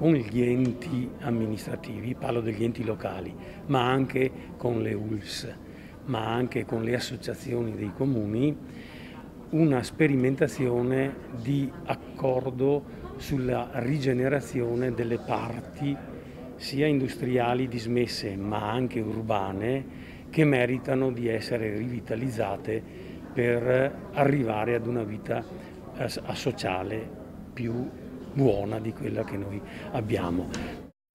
con gli enti amministrativi, parlo degli enti locali, ma anche con le ULS, ma anche con le associazioni dei comuni, una sperimentazione di accordo sulla rigenerazione delle parti sia industriali dismesse ma anche urbane che meritano di essere rivitalizzate per arrivare ad una vita eh, sociale più buona di quella che noi abbiamo.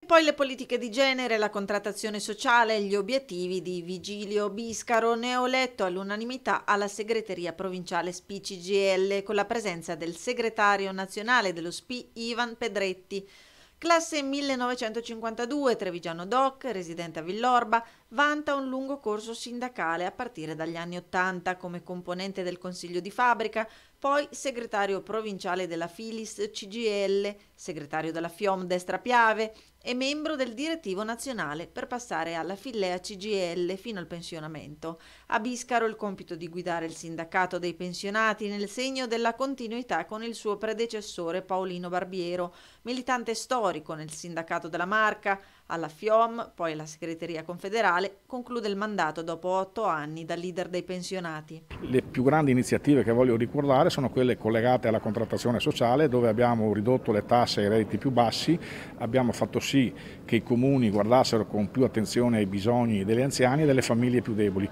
Poi le politiche di genere, la contrattazione sociale e gli obiettivi di Vigilio Biscaro, neoletto all'unanimità alla segreteria provinciale SPI CGL con la presenza del segretario nazionale dello SPI Ivan Pedretti. Classe 1952, Trevigiano Doc, residente a Villorba, vanta un lungo corso sindacale a partire dagli anni Ottanta come componente del Consiglio di Fabbrica, poi segretario provinciale della Filis CGL, segretario della FIOM Destra Piave e membro del direttivo nazionale per passare alla Fillea CGL fino al pensionamento. A Biscaro il compito di guidare il sindacato dei pensionati nel segno della continuità con il suo predecessore Paolino Barbiero, militante storico nel sindacato della Marca, alla FIOM, poi alla segreteria confederale quale conclude il mandato dopo otto anni da leader dei pensionati. Le più grandi iniziative che voglio ricordare sono quelle collegate alla contrattazione sociale dove abbiamo ridotto le tasse ai redditi più bassi, abbiamo fatto sì che i comuni guardassero con più attenzione ai bisogni degli anziani e delle famiglie più deboli.